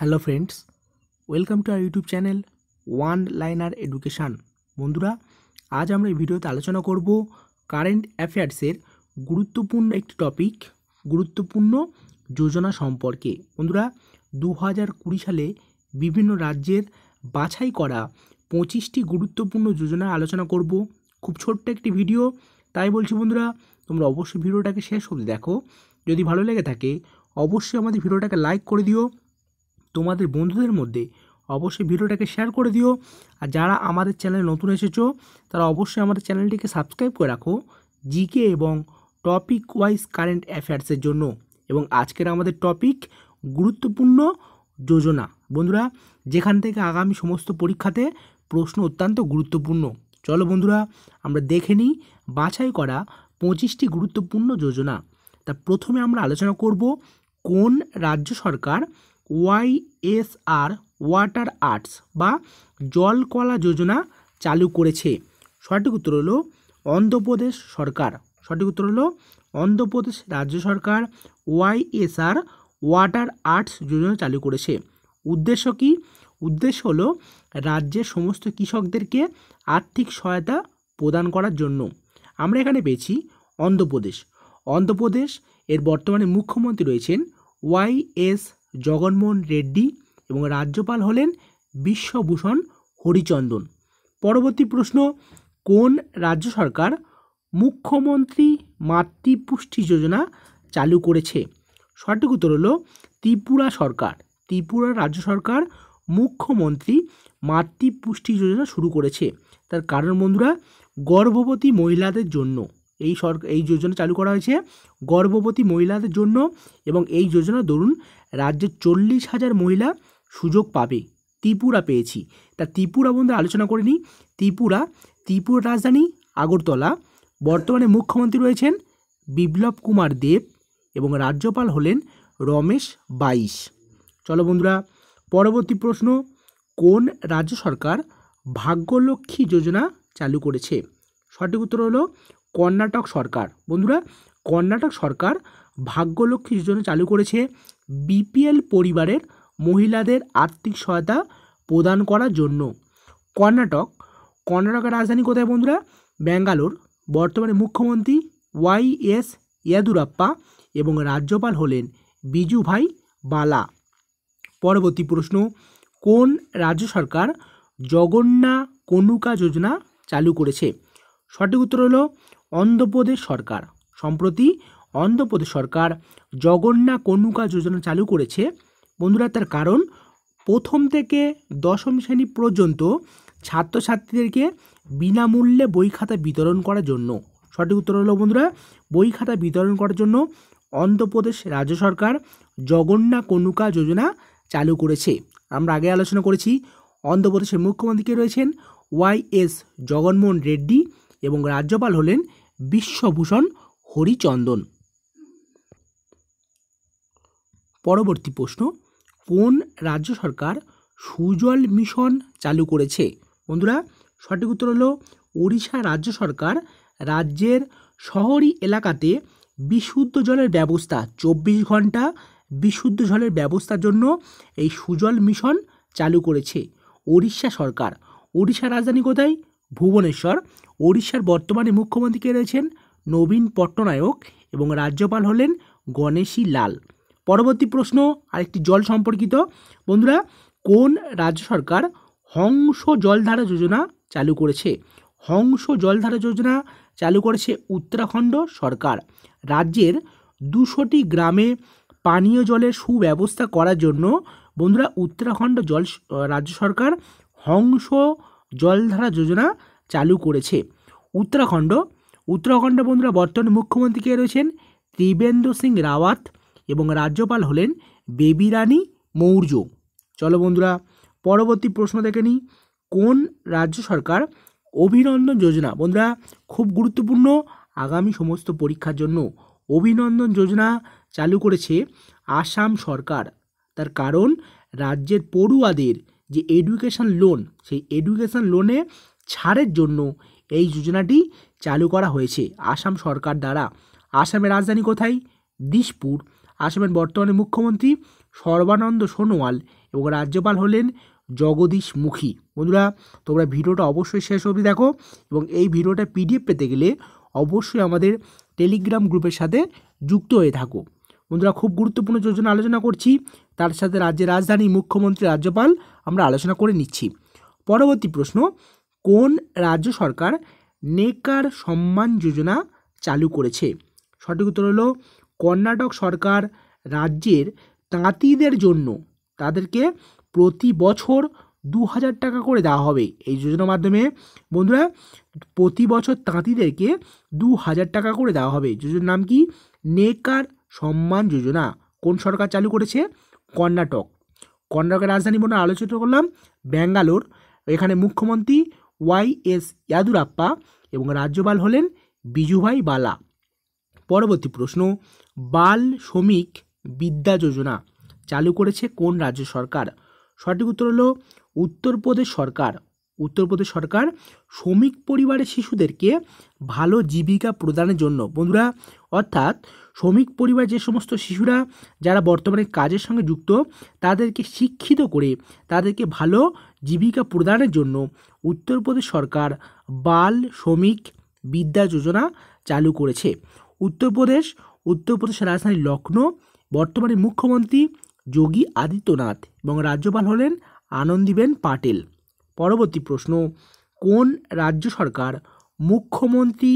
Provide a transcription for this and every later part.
hello friends welcome to our YouTube channel one liner education বন্ধুরা আজ আমরা এই ভিডিওতে আলোচনা করব কারেন্ট অ্যাফেয়ার্সের গুরুত্বপূর্ণ একটি টপিক গুরুত্বপূর্ণ যোজনা সম্পর্কে বন্ধুরা দু হাজার কুড়ি সালে বিভিন্ন রাজ্যের বাছাই করা পঁচিশটি গুরুত্বপূর্ণ যোজনা আলোচনা করব খুব ছোট্ট একটি ভিডিও তাই বলছি বন্ধুরা তোমরা অবশ্যই ভিডিওটাকে শেষ অবধি দেখো যদি ভালো লেগে থাকে অবশ্যই আমাদের ভিডিওটাকে লাইক করে দিও তোমাদের বন্ধুদের মধ্যে অবশ্যই ভিডিওটাকে শেয়ার করে দিও আর যারা আমাদের চ্যানেলে নতুন এসেছো তারা অবশ্যই আমাদের চ্যানেলটিকে সাবস্ক্রাইব করে রাখো জিকে এবং টপিক ওয়াইজ কারেন্ট অ্যাফেয়ার্সের জন্য এবং আজকের আমাদের টপিক গুরুত্বপূর্ণ যোজনা বন্ধুরা যেখান থেকে আগামী সমস্ত পরীক্ষাতে প্রশ্ন অত্যন্ত গুরুত্বপূর্ণ চলো বন্ধুরা আমরা দেখে নিই বাছাই করা পঁচিশটি গুরুত্বপূর্ণ যোজনা তা প্রথমে আমরা আলোচনা করব কোন রাজ্য সরকার ওয়াইএসআর ওয়াটার আর্টস বা জলকলা যোজনা চালু করেছে সঠিক উত্তর হলো অন্ধ্রপ্রদেশ সরকার সঠিক উত্তর হলো অন্ধ্রপ্রদেশ রাজ্য সরকার ওয়াইএসআর ওয়াটার আর্টস যোজনা চালু করেছে উদ্দেশ্য কি উদ্দেশ্য হল রাজ্যের সমস্ত কৃষকদেরকে আর্থিক সহায়তা প্রদান করার জন্য আমরা এখানে পেয়েছি অন্ধ্রপ্রদেশ অন্ধ্রপ্রদেশ এর বর্তমানে মুখ্যমন্ত্রী রয়েছেন ওয়াই এস জগনমোহন রেড্ডি এবং রাজ্যপাল হলেন বিশ্বভূষণ হরিচন্দন পরবর্তী প্রশ্ন কোন রাজ্য সরকার মুখ্যমন্ত্রী মাতৃপুষ্টি যোজনা চালু করেছে সঠিক উত্তর হল ত্রিপুরা সরকার ত্রিপুরা রাজ্য সরকার মুখ্যমন্ত্রী মাতৃপুষ্টি যোজনা শুরু করেছে তার কারণ বন্ধুরা গর্ভবতী মহিলাদের জন্য এই সরকার এই যোজনা চালু করা হয়েছে গর্ভবতী মহিলাদের জন্য এবং এই যোজনা দরুন রাজ্যের চল্লিশ হাজার মহিলা সুযোগ পাবে ত্রিপুরা পেয়েছি তা ত্রিপুরা বন্ধু আলোচনা করে নিই ত্রিপুরা ত্রিপুরা রাজধানী আগরতলা বর্তমানে মুখ্যমন্ত্রী রয়েছেন বিপ্লব কুমার দেব এবং রাজ্যপাল হলেন রমেশ বাইশ চলো বন্ধুরা পরবর্তী প্রশ্ন কোন রাজ্য সরকার ভাগ্যলক্ষ্মী যোজনা চালু করেছে সঠিক উত্তর হলো কর্ণাটক সরকার বন্ধুরা কর্ণাটক সরকার ভাগ্যলক্ষ্মী যোজনা চালু করেছে বিপিএল পরিবারের মহিলাদের আর্থিক সহায়তা প্রদান করার জন্য কর্ণাটক কর্ণাটকের রাজধানী কোথায় বন্ধুরা ব্যাঙ্গালোর বর্তমানে মুখ্যমন্ত্রী ওয়াই এস ইয়াদুরাপ্পা এবং রাজ্যপাল হলেন বিজুভাই বালা পরবর্তী প্রশ্ন কোন রাজ্য সরকার জগন্না কনুকা যোজনা চালু করেছে সঠিক উত্তর হলো অন্ধ্রপ্রদেশ সরকার সম্প্রতি অন্ধ্রপ্রদেশ সরকার জগন্না কন্যুকা যোজনা চালু করেছে বন্ধুরা তার কারণ প্রথম থেকে দশম শ্রেণী পর্যন্ত ছাত্রছাত্রীদেরকে বিনামূল্যে বই খাতা বিতরণ করার জন্য সঠিক উত্তর হলো বন্ধুরা বই খাতা বিতরণ করার জন্য অন্ধ্রপ্রদেশ রাজ্য সরকার জগন্না কনুকা যোজনা চালু করেছে আমরা আগে আলোচনা করেছি অন্ধ্রপ্রদেশের মুখ্যমন্ত্রী রয়েছেন ওয়াই এস জগনমোহন রেড্ডি এবং রাজ্যপাল হলেন বিশ্বভূষণ হরিচন্দন পরবর্তী প্রশ্ন কোন রাজ্য সরকার সুজল মিশন চালু করেছে বন্ধুরা সঠিক উত্তর হলো ওড়িশা রাজ্য সরকার রাজ্যের শহরি এলাকাতে বিশুদ্ধ জলের ব্যবস্থা চব্বিশ ঘন্টা বিশুদ্ধ জলের ব্যবস্থার জন্য এই সুজল মিশন চালু করেছে ওড়িশা সরকার ওড়িশার রাজধানী কোথায় ভুবনেশ্বর ওড়িশার বর্তমানে মুখ্যমন্ত্রী কে রয়েছেন নবীন পট্টনায়ক এবং রাজ্যপাল হলেন গণেশী লাল পরবর্তী প্রশ্ন আরেকটি জল সম্পর্কিত বন্ধুরা কোন রাজ্য সরকার হংস জলধারা যোজনা চালু করেছে হংস জলধারা যোজনা চালু করেছে উত্তরাখণ্ড সরকার রাজ্যের দুশোটি গ্রামে পানীয় জলের সুব্যবস্থা করার জন্য বন্ধুরা উত্তরাখণ্ড জল রাজ্য সরকার হংস জলধারা যোজনা চালু করেছে উত্তরাখণ্ড উত্তরাখণ্ড বন্ধুরা বর্তমান মুখ্যমন্ত্রী কে রয়েছেন ত্রিবেন্দ্র সিং রাওয়াত এবং রাজ্যপাল হলেন বেবি রানী মৌর্য চলো বন্ধুরা পরবর্তী প্রশ্ন দেখে নিই কোন রাজ্য সরকার অভিনন্দন যোজনা বন্ধুরা খুব গুরুত্বপূর্ণ আগামী সমস্ত পরীক্ষার জন্য অভিনন্দন যোজনা চালু করেছে আসাম সরকার তার কারণ রাজ্যের পড়ুয়াদের যে এডুকেশান লোন সেই এডুকেশান লোনে ছাড়ের জন্য এই যোজনাটি চালু করা হয়েছে আসাম সরকার দ্বারা আসামের রাজধানী কোথায় দিশপুর আসামের বর্তমানে মুখ্যমন্ত্রী সর্বানন্দ সোনোয়াল এবং রাজ্যপাল হলেন জগদীশ মুখী বন্ধুরা তোমরা ভিডিওটা অবশ্যই শেষ অবধি দেখো এবং এই ভিডিওটা পিডিএফ পেতে গেলে অবশ্যই আমাদের টেলিগ্রাম গ্রুপের সাথে যুক্ত হয়ে থাকো বন্ধুরা খুব গুরুত্বপূর্ণ যোজনা আলোচনা করছি তার সাথে রাজ্যের রাজধানী মুখ্যমন্ত্রী রাজ্যপাল আমরা আলোচনা করে নিচ্ছি পরবর্তী প্রশ্ন কোন রাজ্য সরকার নেকার সম্মান যোজনা চালু করেছে সঠিক উত্তর হলো কর্ণাটক সরকার রাজ্যের তাঁতিদের জন্য তাদেরকে প্রতি বছর দু হাজার টাকা করে দেওয়া হবে এই যোজনার মাধ্যমে বন্ধুরা প্রতি বছর তাঁতিদেরকে দু হাজার টাকা করে দেওয়া হবে যোজনার নাম কি নেকার সম্মান যোজনা কোন সরকার চালু করেছে কর্ণাটক কর্ণাটকের রাজধানী বন্ধু আলোচনা করলাম ব্যাঙ্গালোর এখানে মুখ্যমন্ত্রী ওয়াই এস ইয়াদুরাপ্পা এবং রাজ্যপাল হলেন বিজুভাই বালা পরবর্তী প্রশ্ন বাল শ্রমিক বিদ্যা যোজনা চালু করেছে কোন রাজ্য সরকার সঠিক উত্তর হলো উত্তরপ্রদেশ সরকার উত্তরপ্রদেশ সরকার শ্রমিক পরিবারের শিশুদেরকে ভালো জীবিকা প্রদানের জন্য বন্ধুরা অর্থাৎ শ্রমিক পরিবার যে সমস্ত শিশুরা যারা বর্তমানে কাজের সঙ্গে যুক্ত তাদেরকে শিক্ষিত করে তাদেরকে ভালো জীবিকা প্রদানের জন্য উত্তরপ্রদেশ সরকার বাল শ্রমিক বিদ্যা যোজনা চালু করেছে উত্তরপ্রদেশ উত্তরপ্রদেশের রাজধানী লখনৌ বর্তমানে মুখ্যমন্ত্রী যোগী আদিত্যনাথ এবং রাজ্যপাল হলেন আনন্দীবেন পাটেল পরবর্তী প্রশ্ন কোন রাজ্য সরকার মুখ্যমন্ত্রী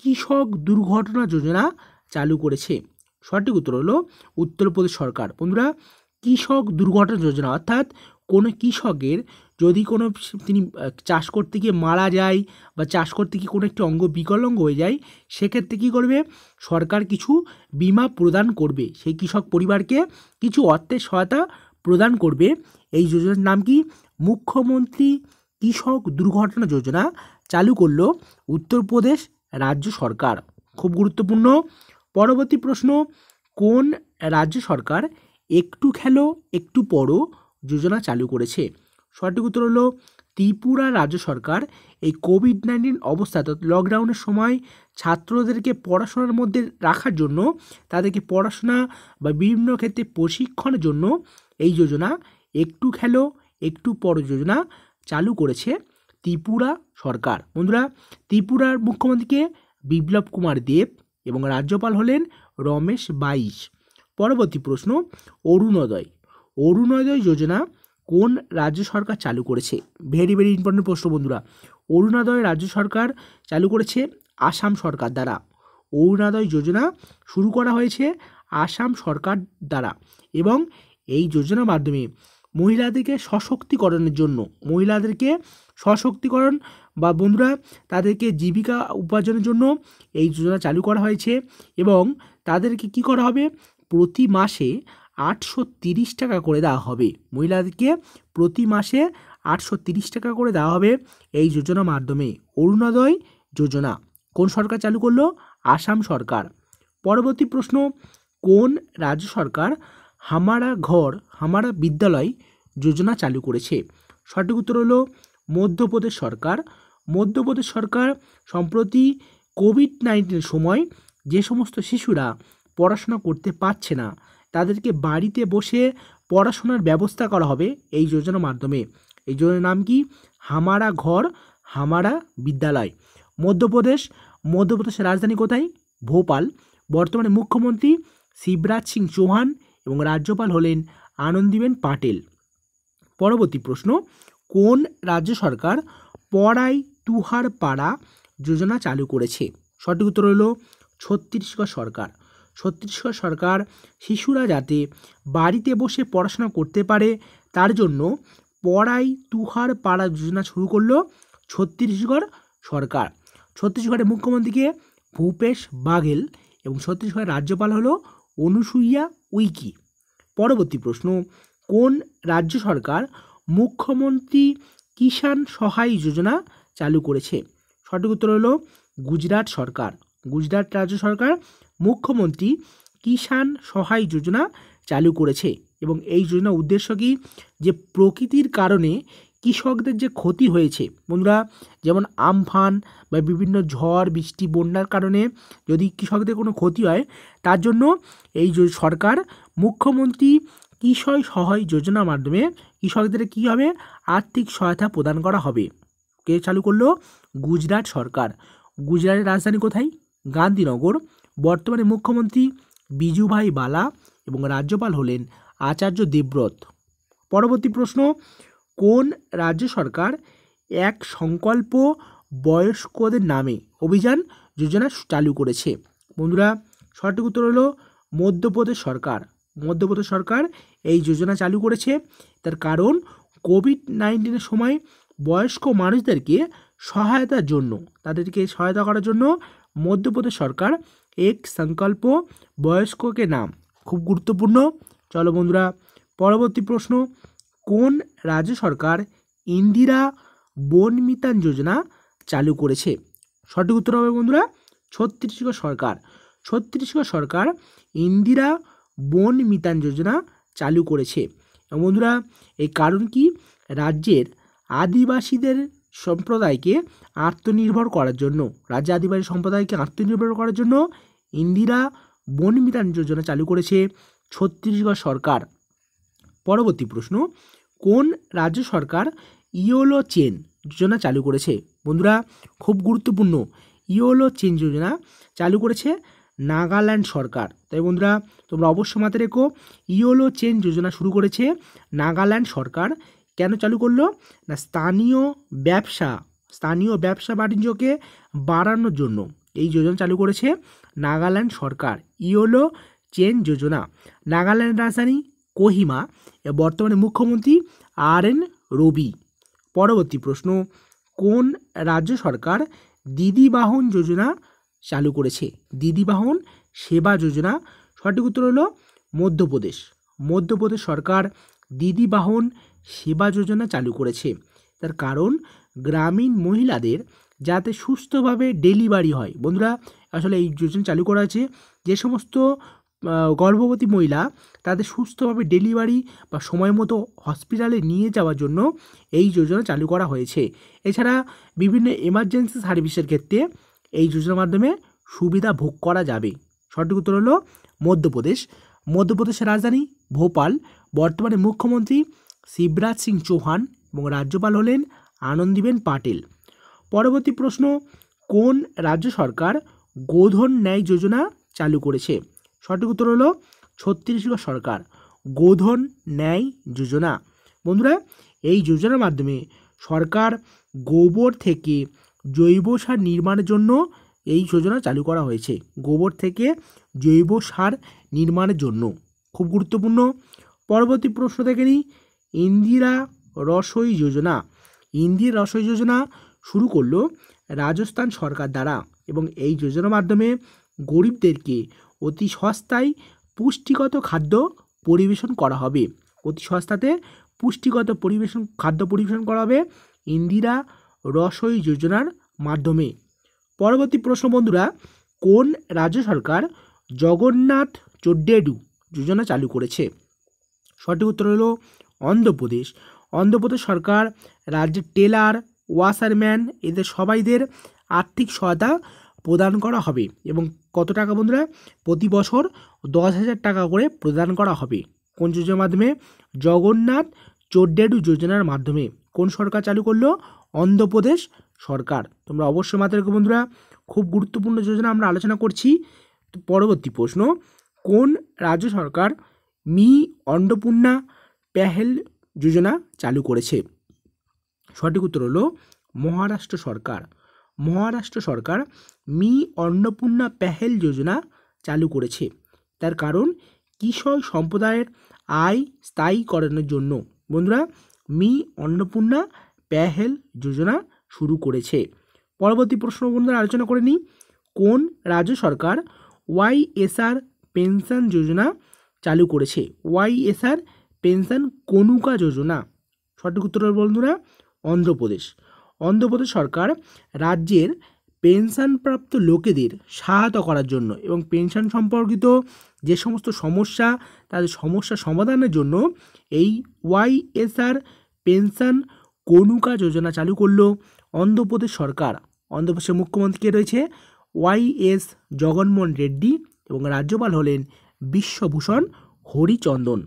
কৃষক দুর্ঘটনা যোজনা চালু করেছে সঠিক উত্তর হলো উত্তরপ্রদেশ সরকার বন্ধুরা কৃষক দুর্ঘটনা যোজনা অর্থাৎ কোনো কৃষকের যদি কোনো তিনি চাষ করতে গিয়ে মারা যায় বা চাষ করতে গিয়ে কোনো একটি অঙ্গ বিকলঙ্গ হয়ে যায় সেক্ষেত্রে কী করবে সরকার কিছু বিমা প্রদান করবে সেই কৃষক পরিবারকে কিছু অর্থের সহায়তা প্রদান করবে এই যোজনার নাম কি মুখ্যমন্ত্রী কৃষক দুর্ঘটনা যোজনা চালু করল উত্তরপ্রদেশ রাজ্য সরকার খুব গুরুত্বপূর্ণ পরবর্তী প্রশ্ন কোন রাজ্য সরকার একটু খেলো একটু পড়ো যোজনা চালু করেছে সঠিক উত্তর হলো ত্রিপুরা রাজ্য সরকার এই কোভিড নাইন্টিন অবস্থা অর্থাৎ লকডাউনের সময় ছাত্রদেরকে পড়াশোনার মধ্যে রাখার জন্য তাদেরকে পড়াশোনা বা বিভিন্ন ক্ষেত্রে প্রশিক্ষণের জন্য এই যোজনা একটু খেলো একটু পর যোজনা চালু করেছে ত্রিপুরা সরকার বন্ধুরা ত্রিপুরার মুখ্যমন্ত্রীকে বিপ্লব কুমার দেব এবং রাজ্যপাল হলেন রমেশ বাইশ পরবর্তী প্রশ্ন অরুণোদয় অরুণোদয় যোজনা কোন রাজ্য সরকার চালু করেছে ভেরি ভেরি ইম্পর্টেন্ট প্রশ্ন বন্ধুরা অরুণাদয় রাজ্য সরকার চালু করেছে আসাম সরকার দ্বারা অরুণাদয় যোজনা শুরু করা হয়েছে আসাম সরকার দ্বারা এবং এই যোজনার মাধ্যমে মহিলাদেরকে সশক্তিকরণের জন্য মহিলাদেরকে সশক্তিকরণ বা বন্ধুরা তাদেরকে জীবিকা উপার্জনের জন্য এই যোজনা চালু করা হয়েছে এবং তাদেরকে কি করা হবে প্রতি মাসে আটশো টাকা করে দেওয়া হবে মহিলাদেরকে প্রতি মাসে আটশো টাকা করে দেওয়া হবে এই যোজনার মাধ্যমে অরুণোদয় যোজনা কোন সরকার চালু করলো আসাম সরকার পরবর্তী প্রশ্ন কোন রাজ্য সরকার হামারা ঘর হামারা বিদ্যালয় যোজনা চালু করেছে সঠিক উত্তর হলো মধ্যপ্রদেশ সরকার মধ্যপ্রদেশ সরকার সম্প্রতি কোভিড নাইন্টিনের সময় যে সমস্ত শিশুরা পড়াশোনা করতে পারছে না তাদেরকে বাড়িতে বসে পড়াশোনার ব্যবস্থা করা হবে এই যোজনার মাধ্যমে এই যোজনার নাম কি হামারা ঘর হামারা বিদ্যালয় মধ্যপ্রদেশ মধ্যপ্রদেশের রাজধানী কোথায় ভোপাল বর্তমানে মুখ্যমন্ত্রী শিবরাজ সিং চৌহান এবং রাজ্যপাল হলেন আনন্দীবেন পাটেল পরবর্তী প্রশ্ন কোন রাজ্য সরকার পড়াই তুহার পাড়া যোজনা চালু করেছে সঠিক উত্তর হলো ছত্তিশগড় সরকার ছত্তিশগড় সরকার শিশুরা যাতে বাড়িতে বসে পড়াশোনা করতে পারে তার জন্য পড়াই তুহার পাড়া যোজনা শুরু করল ছত্তিশগড় সরকার ছত্তিশগড়ের মুখ্যমন্ত্রীকে ভূপেশ বাঘেল এবং ছত্তিশগড়ের রাজ্যপাল হল অনুসুইয়া উইকি পরবর্তী প্রশ্ন কোন রাজ্য সরকার মুখ্যমন্ত্রী কিষাণ সহায় যোজনা চালু করেছে সঠিক উত্তর হলো গুজরাট সরকার গুজরাট রাজ্য সরকার মুখ্যমন্ত্রী কিষাণ সহায় যোজনা চালু করেছে এবং এই যোজনার উদ্দেশ্য কি যে প্রকৃতির কারণে কৃষকদের যে ক্ষতি হয়েছে বন্ধুরা যেমন আমফান বা বিভিন্ন ঝড় বৃষ্টি বন্যার কারণে যদি কৃষকদের কোনো ক্ষতি হয় তার জন্য এই সরকার মুখ্যমন্ত্রী কৃষক সহায় যোজনার মাধ্যমে কৃষকদের কি হবে আর্থিক সহায়তা প্রদান করা হবে কে চালু করলো গুজরাট সরকার গুজরাটের রাজধানী কোথায় গান্ধীনগর বর্তমানে মুখ্যমন্ত্রী বিজুভাই বালা এবং রাজ্যপাল হলেন আচার্য দেবব্রত পরবর্তী প্রশ্ন কোন রাজ্য সরকার এক সংকল্প বয়স্কদের নামে অভিযান যোজনা চালু করেছে বন্ধুরা সঠিক উত্তর হলো মধ্যপ্রদেশ সরকার মধ্যপ্রদেশ সরকার এই যোজনা চালু করেছে তার কারণ কোভিড নাইন্টিনের সময় বয়স্ক মানুষদেরকে সহায়তার জন্য তাদেরকে সহায়তা করার জন্য মধ্যপ্রদেশ সরকার এক সংকল্প বয়স্ককে নাম খুব গুরুত্বপূর্ণ চলো বন্ধুরা পরবর্তী প্রশ্ন কোন রাজ্য সরকার ইন্দিরা বন মিতান যোজনা চালু করেছে সঠিক উত্তর হবে বন্ধুরা ছত্রিশগড় সরকার ছত্রিশগড় সরকার ইন্দিরা বন মিতান যোজনা চালু করেছে বন্ধুরা এই কারণ কি রাজ্যের আদিবাসীদের সম্প্রদায়কে আত্মনির্ভর করার জন্য রাজ্যে আদিবাসী সম্প্রদায়কে আত্মনির্ভর করার জন্য ইন্দিরা বন বিধান যোজনা চালু করেছে ছত্তিশগড় সরকার পরবর্তী প্রশ্ন কোন রাজ্য সরকার ইওলো চেন যোজনা চালু করেছে বন্ধুরা খুব গুরুত্বপূর্ণ ইওলো চেন যোজনা চালু করেছে নাগাল্যান্ড সরকার তাই বন্ধুরা তোমরা অবশ্য মাথায় রেখো ইওলো চেন যোজনা শুরু করেছে নাগাল্যান্ড সরকার কেন চালু করলো না স্থানীয় ব্যবসা স্থানীয় ব্যবসা বাণিজ্যকে বাড়ানোর জন্য এই যোজনা চালু করেছে নাগাল্যান্ড সরকার ইয়োলো চেন যোজনা নাগাল্যান্ড রাজধানী কোহিমা বর্তমানে মুখ্যমন্ত্রী আর এন রবি পরবর্তী প্রশ্ন কোন রাজ্য সরকার দিদি বাহন যোজনা চালু করেছে দিদি বাহন সেবা যোজনা সঠিক উত্তর হলো মধ্যপ্রদেশ মধ্যপ্রদেশ সরকার দিদি বাহন সেবা যোজনা চালু করেছে তার কারণ গ্রামীণ মহিলাদের যাতে সুস্থভাবে ডেলিভারি হয় বন্ধুরা আসলে এই যোজনা চালু করা আছে যে সমস্ত গর্ভবতী মহিলা তাদের সুস্থভাবে ডেলিভারি বা সময় মতো হসপিটালে নিয়ে যাওয়ার জন্য এই যোজনা চালু করা হয়েছে এছাড়া বিভিন্ন এমার্জেন্সি সার্ভিসের ক্ষেত্রে এই যোজনার মাধ্যমে সুবিধা ভোগ করা যাবে সঠিক উত্তর হল মধ্যপ্রদেশ মধ্যপ্রদেশের রাজধানী ভোপাল বর্তমানে মুখ্যমন্ত্রী শিবরাজ সিং চৌহান এবং রাজ্যপাল হলেন আনন্দীবেন পাটেল পরবর্তী প্রশ্ন কোন রাজ্য সরকার গোধন ন্যায় যোজনা চালু করেছে সঠিক উত্তর হলো ছত্তিশগড় সরকার গোধন ন্যায় যোজনা বন্ধুরা এই যোজনার মাধ্যমে সরকার গোবর থেকে জৈব সার নির্মাণের জন্য এই যোজনা চালু করা হয়েছে গোবর থেকে জৈব সার নির্মাণের জন্য খুব গুরুত্বপূর্ণ পরবর্তী প্রশ্ন দেখেনি নিই ইন্দিরা রসই যোজনা ইন্দিরা রসই যোজনা শুরু করলো রাজস্থান সরকার দ্বারা এবং এই যোজনার মাধ্যমে গরিবদেরকে অতি সস্তায় পুষ্টিগত খাদ্য পরিবেশন করা হবে অতি সস্তাতে পুষ্টিগত পরিবেশন খাদ্য পরিবেশন করা হবে ইন্দিরা রসই যোজনার মাধ্যমে পরবর্তী প্রশ্ন বন্ধুরা কোন রাজ্য সরকার জগন্নাথ চোড্ডেডু যোজনা চালু করেছে সঠিক উত্তর হলো অন্ধ্রপ্রদেশ অন্ধ্রপ্রদেশ সরকার রাজ্যের টেলার ওয়াসারম্যান এদের সবাইদের আর্থিক সহায়তা প্রদান করা হবে এবং কত টাকা বন্ধুরা প্রতি বছর দশ হাজার টাকা করে প্রদান করা হবে কোন যোজনার মাধ্যমে জগন্নাথ চোড্ডেডু যোজনার মাধ্যমে কোন সরকার চালু করলো অন্ধ্রপ্রদেশ সরকার তোমরা অবশ্যই মাত্র বন্ধুরা খুব গুরুত্বপূর্ণ যোজনা আমরা আলোচনা করছি পরবর্তী প্রশ্ন কোন রাজ্য সরকার মি অন্নপূর্ণা পেহেল যোজনা চালু করেছে সঠিক উত্তর হলো মহারাষ্ট্র সরকার মহারাষ্ট্র সরকার মি অন্নপূর্ণা প্যাহেল যোজনা চালু করেছে তার কারণ কৃষক সম্প্রদায়ের আয় স্থায়ী করানোর জন্য বন্ধুরা মি অন্নপূর্ণা প্যাহেল যোজনা শুরু করেছে পরবর্তী প্রশ্ন বন্ধুরা আলোচনা করে নিই কোন রাজ্য সরকার ওয়াইএসআর পেনশন যোজনা চালু করেছে ওয়াইএসআর পেনশন কনুকা যোজনা সঠিক উত্তর বন্ধুরা অন্ধ্রপ্রদেশ অন্ধ্রপ্রদেশ সরকার রাজ্যের পেনশনপ্রাপ্ত লোকেদের সহায়তা করার জন্য এবং পেনশন সম্পর্কিত যে সমস্ত সমস্যা তাদের সমস্যা সমাধানের জন্য এই ওয়াইএসআর পেনশন কনুকা যোজনা চালু করল অন্ধ্রপ্রদেশ সরকার অন্ধ্রপ্রদেশের মুখ্যমন্ত্রী কে রয়েছে ওয়াই এস জগনমোহন রেড্ডি এবং রাজ্যপাল হলেন বিশ্বভূষণ হরিচন্দন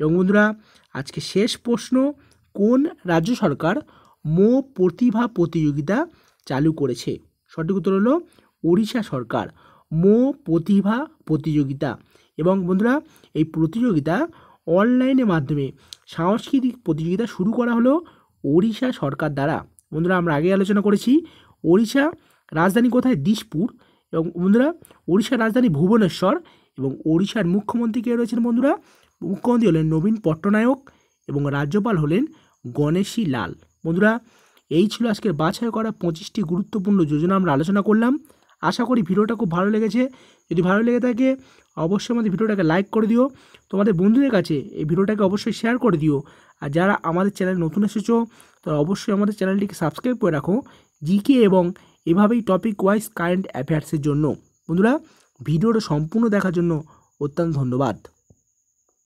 এবং বন্ধুরা আজকে শেষ প্রশ্ন কোন রাজ্য সরকার মো প্রতিভা প্রতিযোগিতা চালু করেছে সঠিক উত্তর হলো ওড়িশা সরকার মো প্রতিভা প্রতিযোগিতা এবং বন্ধুরা এই প্রতিযোগিতা অনলাইনের মাধ্যমে সাংস্কৃতিক প্রতিযোগিতা শুরু করা হলো ওড়িশা সরকার দ্বারা বন্ধুরা আমরা আগে আলোচনা করেছি ওড়িশা রাজধানী কোথায় দিশপুর এবং বন্ধুরা ওড়িশার রাজধানী ভুবনেশ্বর এবং ওড়িশার মুখ্যমন্ত্রী কে রয়েছেন বন্ধুরা মুখ্যমন্ত্রী হলেন নবীন পট্টনায়ক এবং রাজ্যপাল হলেন গণেশী লাল বন্ধুরা এই ছিল আজকের বাছাই করা পঁচিশটি গুরুত্বপূর্ণ যোজনা আমরা আলোচনা করলাম আশা করি ভিডিওটা খুব ভালো লেগেছে যদি ভালো লেগে থাকে অবশ্যই আমাদের ভিডিওটাকে লাইক করে দিও তোমাদের বন্ধুদের কাছে এই ভিডিওটাকে অবশ্যই শেয়ার করে দিও আর যারা আমাদের চ্যানেল নতুন এসেছো তারা অবশ্যই আমাদের চ্যানেলটিকে সাবস্ক্রাইব করে রাখো জিকে এবং এভাবেই টপিক ওয়াইজ কারেন্ট অ্যাফেয়ার্সের জন্য বন্ধুরা ভিডিওটা সম্পূর্ণ দেখার জন্য অত্যন্ত ধন্যবাদ